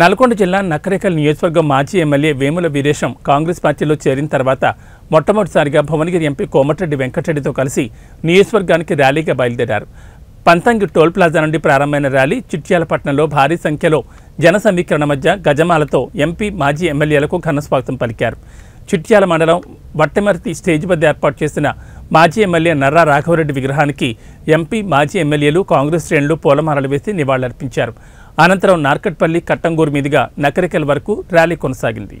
నల్గొండ జిల్లా నక్కరేకల్ నియోజకవర్గం మాజీ ఎమ్మెల్యే వేముల వీరేశం కాంగ్రెస్ పార్టీలో చేరిన తర్వాత మొట్టమొదటిసారిగా భువనగిరి ఎంపీ కోమటిరెడ్డి వెంకటరెడ్డితో కలిసి నియోజకవర్గానికి ర్యాలీగా బయలుదేరారు పంతంగి టోల్ ప్లాజా నుండి ప్రారంభమైన ర్యాలీ చిట్యాలపట్నంలో భారీ సంఖ్యలో జన సమీకరణ మధ్య గజమాలతో ఎంపీ మాజీ ఎమ్మెల్యేలకు ఘన స్వాగతం పలికారు చిట్యాల మండలం వట్టమర్తి స్టేజ్ వద్ద ఏర్పాటు చేసిన మాజీ ఎమ్మెల్యే నర్రా రాఘవరెడ్డి విగ్రహానికి ఎంపీ మాజీ ఎమ్మెల్యేలు కాంగ్రెస్ శ్రేణులు పూలమాలలు వేసి నివాళులర్పించారు అనంతరం నార్కట్పల్లి కట్టంగూరు మీదుగా నకరికల్ వరకు ర్యాలీ కొనసాగింది